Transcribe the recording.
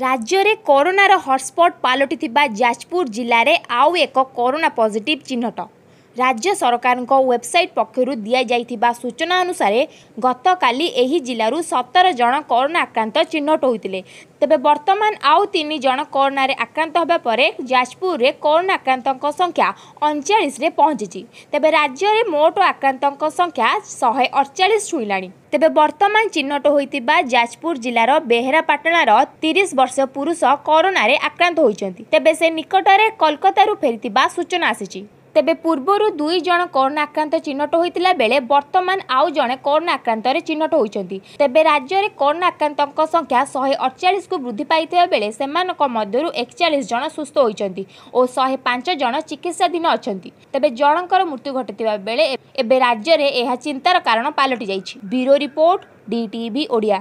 ରାଜ୍ୟରେ କରୋନାର ହଟ୍ସ୍ପଟ୍ ପାଲଟିଥିବା ଯାଜପୁର ଜିଲ୍ଲାରେ ଆଉ ଏକ କରୋନା ପଜିଟିଭ୍ ଚିହ୍ନଟ ରାଜ୍ୟ ସରକାରଙ୍କ ୱେବସାଇଟ୍ ପକ୍ଷରୁ ଦିଆଯାଇଥିବା ସୂଚନା ଅନୁସାରେ ଗତକାଲି ଏହି ଜିଲ୍ଲାରୁ ସତର ଜଣ କରୋନା ଆକ୍ରାନ୍ତ ଚିହ୍ନଟ ହୋଇଥିଲେ ତେବେ ବର୍ତ୍ତମାନ ଆଉ ତିନି ଜଣ କରୋନାରେ ଆକ୍ରାନ୍ତ ହେବା ପରେ ଯାଜପୁରରେ କରୋନା ଆକ୍ରାନ୍ତଙ୍କ ସଂଖ୍ୟା ଅଣଚାଳିଶରେ ପହଞ୍ଚିଛି ତେବେ ରାଜ୍ୟରେ ମୋଟ ଆକ୍ରାନ୍ତଙ୍କ ସଂଖ୍ୟା ଶହେ ଅଡ଼ଚାଳିଶ ଛୁଇଁଲାଣି ତେବେ ବର୍ତ୍ତମାନ ଚିହ୍ନଟ ହୋଇଥିବା ଯାଜପୁର ଜିଲ୍ଲାର ବେହେରାପାଟଣାର ତିରିଶ ବର୍ଷ ପୁରୁଷ କରୋନାରେ ଆକ୍ରାନ୍ତ ହୋଇଛନ୍ତି ତେବେ ସେ ନିକଟରେ କୋଲକାତାରୁ ଫେରିଥିବା ସୂଚନା ଆସିଛି ତେବେ ପୂର୍ବରୁ ଦୁଇ ଜଣ କରୋନା ଆକ୍ରାନ୍ତ ଚିହ୍ନଟ ହୋଇଥିଲା ବେଳେ ବର୍ତ୍ତମାନ ଆଉ ଜଣେ କରୋନା ଆକ୍ରାନ୍ତରେ ଚିହ୍ନଟ ହୋଇଛନ୍ତି ତେବେ ରାଜ୍ୟରେ କରୋନା ଆକ୍ରାନ୍ତଙ୍କ ସଂଖ୍ୟା ଶହେ ଅଡ଼ଚାଳିଶକୁ ବୃଦ୍ଧି ପାଇଥିବା ବେଳେ ସେମାନଙ୍କ ମଧ୍ୟରୁ ଏକଚାଳିଶ ଜଣ ସୁସ୍ଥ ହୋଇଛନ୍ତି ଓ ଶହେ ପାଞ୍ଚ ଜଣ ଚିକିତ୍ସାଧୀନ ଅଛନ୍ତି ତେବେ ଜଣଙ୍କର ମୃତ୍ୟୁ ଘଟିଥିବା ବେଳେ ଏବେ ରାଜ୍ୟରେ ଏହା ଚିନ୍ତାର କାରଣ ପାଲଟି ଯାଇଛି ବ୍ୟୁରୋ ରିପୋର୍ଟ ଡିଟିଭି ଓଡ଼ିଆ